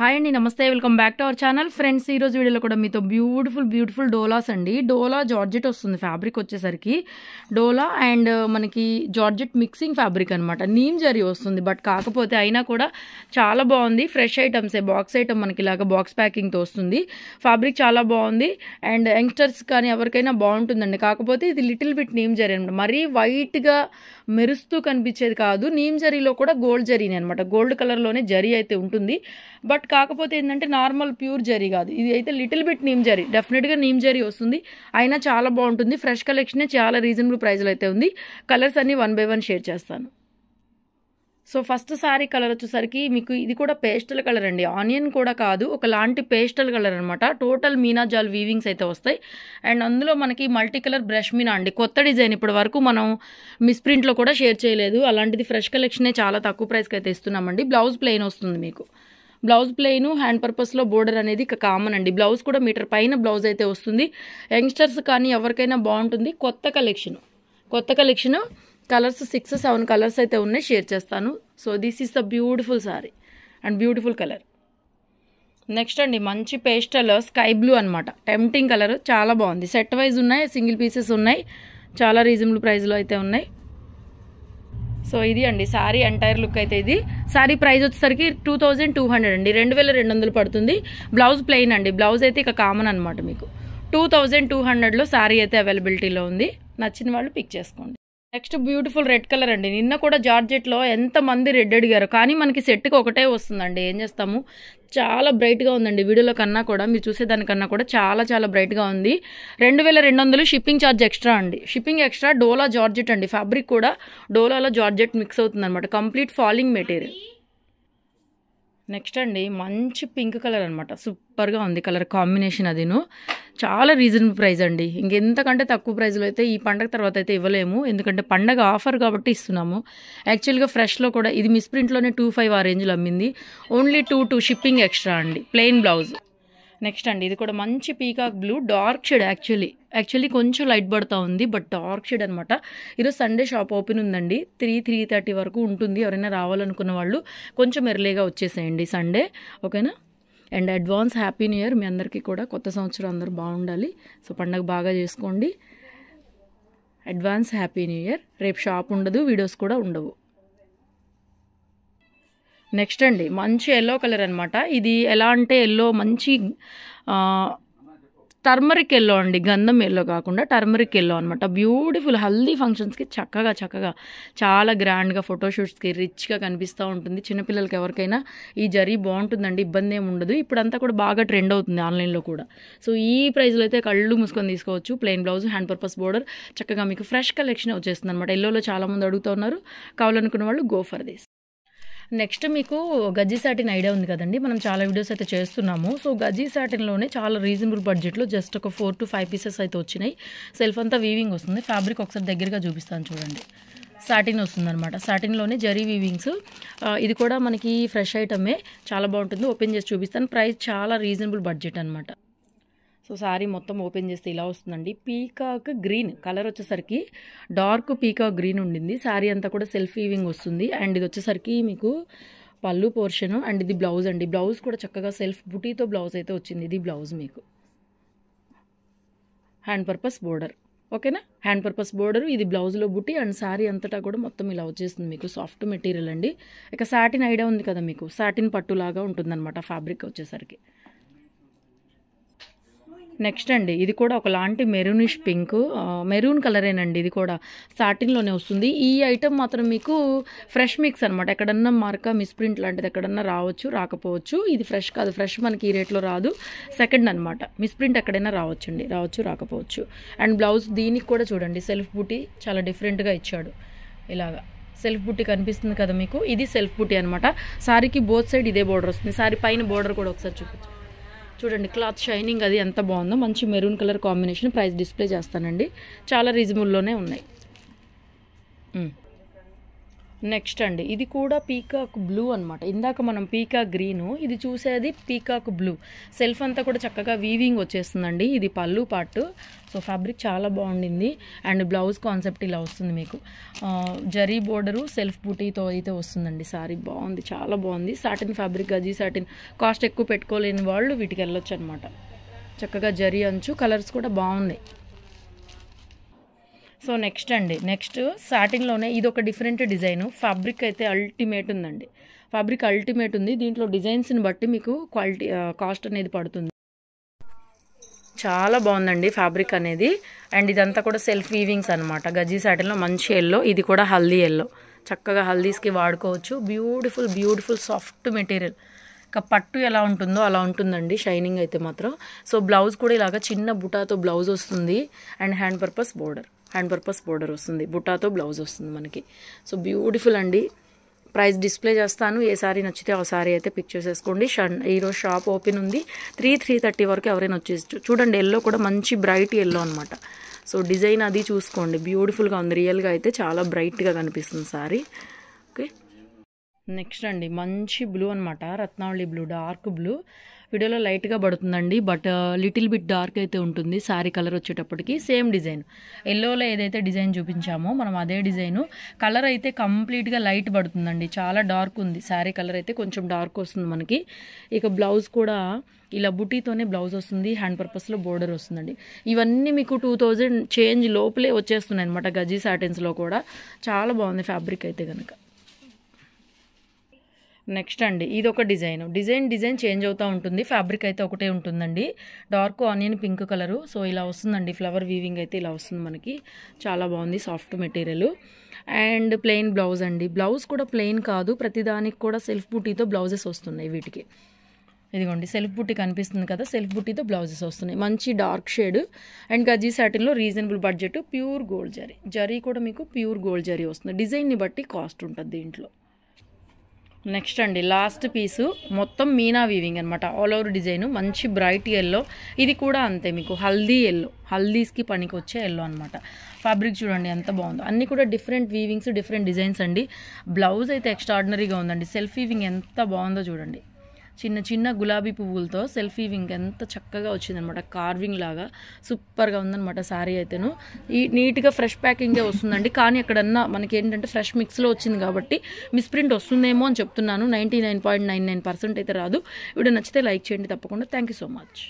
hi అండి నమస్తే welcome back to our channel friends ఈరోజు వీడియోలో కూడా మీతో బ్యూటిఫుల్ బ్యూటిఫుల్ డోలాస్ అండి డోలా జార్జెట్ వస్తుంది ఫ్యాబ్రిక్ వచ్చేసరికి డోలా అండ్ మనకి జార్జెట్ మిక్సింగ్ ఫ్యాబ్రిక్ అనమాట నీమ్ జరీ వస్తుంది బట్ కాకపోతే అయినా కూడా చాలా బాగుంది ఫ్రెష్ ఐటమ్సే బాక్స్ ఐటమ్ మనకి ఇలాగ బాక్స్ ప్యాకింగ్తో వస్తుంది ఫ్యాబ్రిక్ చాలా బాగుంది అండ్ యంగ్స్టర్స్ కానీ ఎవరికైనా బాగుంటుందండి కాకపోతే ఇది లిటిల్ బిట్ నీమ్ జరీ అనమాట మరీ వైట్గా మెరుస్తూ కనిపించేది కాదు నీమ్ జరీలో కూడా గోల్డ్ జరీని అనమాట గోల్డ్ కలర్లోనే జరీ అయితే ఉంటుంది బట్ కాకపోతే ఏంటంటే నార్మల్ ప్యూర్ జరీ కాదు ఇది అయితే లిటిల్ బిట్ నీమ్ జరీ డెఫినెట్గా నీమ్ జరీ వస్తుంది అయినా చాలా బాగుంటుంది ఫ్రెష్ కలెక్షనే చాలా రీజనబుల్ ప్రైజ్లో అయితే ఉంది కలర్స్ అన్నీ వన్ బై వన్ షేర్ చేస్తాను సో ఫస్ట్ సారీ కలర్ వచ్చేసరికి మీకు ఇది కూడా పేస్టల్ కలర్ అండి ఆనియన్ కూడా కాదు ఒకలాంటి పేస్టల్ కలర్ అనమాట టోటల్ మీనా జాల్ వీవింగ్స్ అయితే వస్తాయి అండ్ అందులో మనకి మల్టీ కలర్ బ్రష్ మీనా అండి కొత్త డిజైన్ ఇప్పటి వరకు మనం మిస్ ప్రింట్లో కూడా షేర్ చేయలేదు అలాంటిది ఫ్రెష్ కలెక్షనే చాలా తక్కువ ప్రైస్కి అయితే ఇస్తున్నామండి బ్లౌజ్ ప్లెయిన్ వస్తుంది మీకు బ్లౌజ్ ప్లెయిన్ హ్యాండ్ పర్పస్లో బోర్డర్ అనేది కామన్ అండి బ్లౌజ్ కూడా మీటర్ పైన బ్లౌజ్ అయితే వస్తుంది యంగ్స్టర్స్ కానీ ఎవరికైనా బాగుంటుంది కొత్త కలెక్షన్ కొత్త collection colours six seven colours అయితే ఉన్నాయి షేర్ చేస్తాను so this is the beautiful sari and beautiful colour next అండి మంచి పేస్టల్ స్కై బ్లూ అనమాట టెంప్టింగ్ కలర్ చాలా బాగుంది సెట్ వైజ్ ఉన్నాయి సింగిల్ పీసెస్ ఉన్నాయి చాలా రీజనబుల్ ప్రైస్లో అయితే ఉన్నాయి సో ఇది అండి శారీ ఎంటైర్ లుక్ అయితే ఇది శారీ ప్రైస్ వచ్చేసరికి టూ థౌజండ్ టూ హండ్రెడ్ అండి రెండు వేల రెండు వందలు పడుతుంది బ్లౌజ్ ప్లెయిన్ అండి బ్లౌజ్ అయితే ఇక కామన్ అనమాట మీకు టూ థౌజండ్ టూ హండ్రెడ్లో శారీ అయితే అవైలబిలిటీలో ఉంది నచ్చిన వాళ్ళు పిక్ చేసుకోండి నెక్స్ట్ బ్యూటిఫుల్ రెడ్ కలర్ అండి నిన్న కూడా జార్జెట్లో ఎంతమంది రెడ్ అడిగారు కానీ మనకి సెట్కి ఒకటే వస్తుందండి ఏం చేస్తాము చాలా బ్రైట్గా ఉందండి వీడియోలో కన్నా కూడా మీరు చూసేదానికన్నా కూడా చాలా చాలా బ్రైట్గా ఉంది రెండు వేల రెండు వందలు షిప్పింగ్ ఛార్జ్ ఎక్స్ట్రా అండి షిప్పింగ్ ఎక్స్ట్రా డోలా జార్జెట్ అండి ఫ్యాబ్రిక్ కూడా డోలాలో జార్జెట్ మిక్స్ అవుతుంది కంప్లీట్ ఫాలింగ్ మెటీరియల్ నెక్స్ట్ అండి మంచి పింక్ కలర్ అనమాట సూపర్గా ఉంది కలర్ కాంబినేషన్ అదిను చాలా రీజనబుల్ ప్రైస్ అండి ఇంకెంతకంటే తక్కువ ప్రైస్లో అయితే ఈ పండగ తర్వాత అయితే ఇవ్వలేము ఎందుకంటే పండగ ఆఫర్ కాబట్టి ఇస్తున్నాము యాక్చువల్గా ఫ్రెష్లో కూడా ఇది మిస్ప్రింట్లోనే టూ ఫైవ్ ఆ రేంజ్లో అమ్మింది only two two shipping extra అండి ప్లెయిన్ బ్లౌజ్ నెక్స్ట్ అండి ఇది కూడా మంచి peacock blue dark shade actually actually కొంచెం లైట్ పడుతూ ఉంది బట్ డార్క్ షేడ్ అనమాట ఈరోజు సండే షాప్ ఓపెన్ ఉందండి త్రీ త్రీ థర్టీ వరకు ఉంటుంది ఎవరైనా రావాలనుకున్న వాళ్ళు కొంచెం ఎర్లీగా వచ్చేసేయండి సండే ఓకేనా and advance happy new year మీ అందరికీ కూడా కొత్త సంవత్సరం అందరూ బాగుండాలి సో పండగ బాగా చేసుకోండి అడ్వాన్స్ హ్యాపీ న్యూ ఇయర్ రేపు షాప్ ఉండదు వీడియోస్ కూడా ఉండవు నెక్స్ట్ అండి మంచి ఎల్లో కలర్ అనమాట ఇది ఎలా అంటే ఎల్లో మంచి టర్మరిక్ ఎల్లో అండి గంధం ఎల్లో కాకుండా టర్మరిక్ ఎల్లో అనమాట బ్యూటిఫుల్ హల్దీ ఫంక్షన్స్కి చక్కగా చక్కగా చాలా గ్రాండ్గా ఫోటోషూట్స్కి రిచ్గా కనిపిస్తూ ఉంటుంది చిన్నపిల్లలకి ఎవరికైనా ఈ జరీ బాగుంటుందండి ఇబ్బంది ఏమి ఉండదు ఇప్పుడంతా కూడా బాగా ట్రెండ్ అవుతుంది ఆన్లైన్లో కూడా సో ఈ ప్రైస్లో అయితే కళ్ళు మూసుకొని తీసుకోవచ్చు plain blouse hand purpose border చక్కగా మీకు ఫ్రెష్ కలెక్షన్ వచ్చేస్తుంది అనమాట ఎల్లోలో చాలామంది అడుగుతూ ఉన్నారు కావాలనుకున్న వాళ్ళు గో ఫర్ దిస్ నెక్స్ట్ మీకు గజ్జీ సాటిన్ ఐడియా ఉంది కదండి మనం చాలా వీడియోస్ అయితే చేస్తున్నాము సో గజ్జీ సాటిన్లోనే చాలా రీజనబుల్ బడ్జెట్లో జస్ట్ ఒక ఫోర్ టు ఫైవ్ పీసెస్ అయితే వచ్చినాయి సెల్ఫ్ అంతా వీవింగ్ వస్తుంది ఫ్యాబ్రిక్ ఒకసారి దగ్గరగా చూపిస్తాను చూడండి సాటిన్ వస్తుందన్నమాట సాటిన్లోనే జరీ వీవింగ్స్ ఇది కూడా మనకి ఫ్రెష్ ఐటమే చాలా బాగుంటుంది ఓపెన్ చేసి చూపిస్తాను ప్రైస్ చాలా రీజనబుల్ బడ్జెట్ అనమాట సో శారీ మొత్తం ఓపెన్ చేస్తే ఇలా వస్తుందండి పీకాక్ గ్రీన్ కలర్ వచ్చేసరికి డార్క్ పీకాక్ గ్రీన్ ఉండింది శారీ అంతా కూడా సెల్ఫ్ ఈవింగ్ వస్తుంది అండ్ ఇది వచ్చేసరికి మీకు పళ్ళు పోర్షన్ అండ్ ఇది బ్లౌజ్ అండి బ్లౌజ్ కూడా చక్కగా సెల్ఫ్ బుటీతో బ్లౌజ్ అయితే వచ్చింది ఇది బ్లౌజ్ మీకు హ్యాండ్ పర్పస్ బోర్డర్ ఓకేనా హ్యాండ్ పర్పస్ బోర్డర్ ఇది బ్లౌజ్లో బుట్టి అండ్ శారీ అంతటా కూడా మొత్తం ఇలా వచ్చేస్తుంది మీకు సాఫ్ట్ మెటీరియల్ అండి ఇక సాటిన్ ఐడియా ఉంది కదా మీకు సాటిన్ పట్టులాగా ఉంటుందన్నమాట ఫ్యాబ్రిక్ వచ్చేసరికి నెక్స్ట్ అండి ఇది కూడా ఒకలాంటి మెరూనిష్ పింక్ మెరూన్ కలరేనండి ఇది కూడా స్టార్టింగ్లోనే వస్తుంది ఈ ఐటెం మాత్రం మీకు ఫ్రెష్ మిక్స్ అనమాట ఎక్కడన్నా మార్క మిస్ప్రింట్ లాంటిది ఎక్కడన్నా రావచ్చు రాకపోవచ్చు ఇది ఫ్రెష్ కాదు ఫ్రెష్ మనకి ఈ రేట్లో రాదు సెకండ్ అనమాట మిస్ప్రింట్ ఎక్కడైనా రావచ్చండి రావచ్చు రాకపోవచ్చు అండ్ బ్లౌజ్ దీనికి కూడా చూడండి సెల్ఫ్ బూటీ చాలా డిఫరెంట్గా ఇచ్చాడు ఇలాగా సెల్ఫ్ బుట్టి కనిపిస్తుంది కదా మీకు ఇది సెల్ఫ్ బుట్టి అనమాట సారీకి బోత్ సైడ్ ఇదే బోర్డర్ వస్తుంది సారీ పైన బోర్డర్ కూడా ఒకసారి చూపించు చూడండి క్లాత్ షైనింగ్ అది ఎంత బాగుందో మంచి maroon colour combination price display చేస్తానండి చాలా రీజనబుల్లోనే ఉన్నాయి నెక్స్ట్ అండి ఇది కూడా పీకాక్ బ్లూ అనమాట ఇందాక మనం పీకాక్ గ్రీను ఇది చూసేది పీకాక్ బ్లూ సెల్ఫ్ అంతా కూడా చక్కగా వీవింగ్ వచ్చేస్తుందండి ఇది పళ్ళు పాటు సో ఫ్యాబ్రిక్ చాలా బాగుండింది అండ్ బ్లౌజ్ కాన్సెప్ట్ ఇలా వస్తుంది మీకు జరీ బోర్డరు సెల్ఫ్ బూటీతో అయితే వస్తుందండి సారీ బాగుంది చాలా బాగుంది సాటిన్ ఫ్యాబ్రిక్ గజీ సాటిన్ కాస్ట్ ఎక్కువ పెట్టుకోలేని వాళ్ళు వీటికి వెళ్ళొచ్చు అనమాట చక్కగా జరీ అంచు కలర్స్ కూడా బాగున్నాయి సో నెక్స్ట్ అండి నెక్స్ట్ స్టార్టింగ్లోనే ఇది ఒక డిఫరెంట్ డిజైన్ ఫ్యాబ్రిక్ అయితే అల్టిమేట్ ఉందండి ఫ్యాబ్రిక్ అల్టిమేట్ ఉంది దీంట్లో డిజైన్స్ని బట్టి మీకు క్వాలిటీ కాస్ట్ అనేది పడుతుంది చాలా బాగుందండి ఫ్యాబ్రిక్ అనేది అండ్ ఇదంతా కూడా సెల్ఫ్ వీవింగ్స్ అనమాట గజీ సాటిన్లో మంచి ఎల్లో ఇది కూడా హల్దీ ఎల్లో చక్కగా హల్దీస్కి వాడుకోవచ్చు బ్యూటిఫుల్ బ్యూటిఫుల్ సాఫ్ట్ మెటీరియల్ ఇంకా పట్టు ఎలా ఉంటుందో అలా ఉంటుందండి షైనింగ్ అయితే మాత్రం సో బ్లౌజ్ కూడా ఇలాగ చిన్న బుటాతో బ్లౌజ్ వస్తుంది and hand purpose border hand purpose border వస్తుంది బుట్టాతో బ్లౌజ్ వస్తుంది మనకి సో బ్యూటిఫుల్ అండి ప్రైస్ డిస్ప్లే చేస్తాను ఏ సారీ నచ్చితే ఆ సారీ అయితే పిక్ చేసేసుకోండి ఈరోజు షాప్ ఓపెన్ ఉంది త్రీ త్రీ థర్టీ వరకు ఎవరైనా వచ్చేసి చూడండి ఎల్లో కూడా మంచి బ్రైట్ ఎల్లో అనమాట సో డిజైన్ అది చూసుకోండి బ్యూటిఫుల్గా ఉంది రియల్గా అయితే చాలా బ్రైట్గా కనిపిస్తుంది సారీ ఓకే నెక్స్ట్ అండి మంచి బ్లూ అనమాట రత్నావళి బ్లూ డార్క్ బ్లూ వీడియోలో లైట్గా పడుతుందండి బట్ లిటిల్ బిట్ డార్క్ అయితే ఉంటుంది శారీ కలర్ వచ్చేటప్పటికి సేమ్ డిజైన్ ఎల్లోలో ఏదైతే డిజైన్ చూపించామో మనం అదే డిజైను కలర్ అయితే కంప్లీట్గా లైట్ పడుతుందండి చాలా డార్క్ ఉంది శారీ కలర్ అయితే కొంచెం డార్క్ వస్తుంది మనకి ఇక బ్లౌజ్ కూడా ఇలా బుటీతోనే బ్లౌజ్ వస్తుంది హ్యాండ్ పర్పస్లో బోర్డర్ వస్తుందండి ఇవన్నీ మీకు టూ థౌజండ్ చేంజ్ లోపలే వచ్చేస్తున్నాయి అనమాట గజీ సాటిన్స్లో కూడా చాలా బాగుంది ఫ్యాబ్రిక్ అయితే కనుక నెక్స్ట్ అండి ఇది ఒక డిజైన్ డిజైన్ డిజైన్ చేంజ్ అవుతూ ఉంటుంది ఫ్యాబ్రిక్ అయితే ఒకటే ఉంటుందండి dark onion pink colour so ఇలా వస్తుందండి ఫ్లవర్ వీవింగ్ అయితే ఇలా వస్తుంది మనకి చాలా బాగుంది soft material and plain blouse అండి బ్లౌజ్ కూడా ప్లెయిన్ కాదు ప్రతిదానికి కూడా సెల్ఫ్ బుటీతో బ్లౌజెస్ వస్తున్నాయి వీటికి ఇదిగోండి సెల్ఫ్ బుట్టి కనిపిస్తుంది కదా సెల్ఫ్ బుట్టితో బ్లౌజెస్ వస్తున్నాయి మంచి డార్క్ షేడ్ అండ్ గజీ శాటిన్లో రీజనబుల్ బడ్జెట్ ప్యూర్ గోల్డ్ జరీ జరీ కూడా మీకు ప్యూర్ గోల్డ్ జరీ వస్తుంది డిజైన్ని బట్టి కాస్ట్ ఉంటుంది దీంట్లో నెక్స్ట్ అండి లాస్ట్ పీసు మొత్తం మీనా వీవింగ్ అనమాట ఆల్ ఓవర్ డిజైన్ మంచి బ్రైట్ ఎల్లో ఇది కూడా అంతే మీకు హల్దీ ఎల్లో హల్దీస్కి పనికి వచ్చే ఎల్లో అనమాట ఫ్యాబ్రిక్ చూడండి ఎంత బాగుందో అన్నీ కూడా డిఫరెంట్ వీవింగ్స్ డిఫరెంట్ డిజైన్స్ అండి బ్లౌజ్ అయితే ఎక్స్ట్రాడినరీగా ఉందండి సెల్ఫ్ వీవింగ్ ఎంత బాగుందో చూడండి చిన్న చిన్న గులాబీ పువ్వులతో సెల్ఫీ వింగ్ ఎంత చక్కగా వచ్చిందనమాట కార్వింగ్ లాగా సూపర్గా ఉందనమాట సారీ అయితేను ఈ నీట్గా ఫ్రెష్ ప్యాకింగే వస్తుందండి కానీ ఎక్కడన్నా మనకి ఏంటంటే ఫ్రెష్ మిక్స్లో వచ్చింది కాబట్టి మిస్ప్రింట్ వస్తుందేమో అని చెప్తున్నాను నైంటీ అయితే రాదు వీడియో నచ్చితే లైక్ చేయండి తప్పకుండా థ్యాంక్ సో మచ్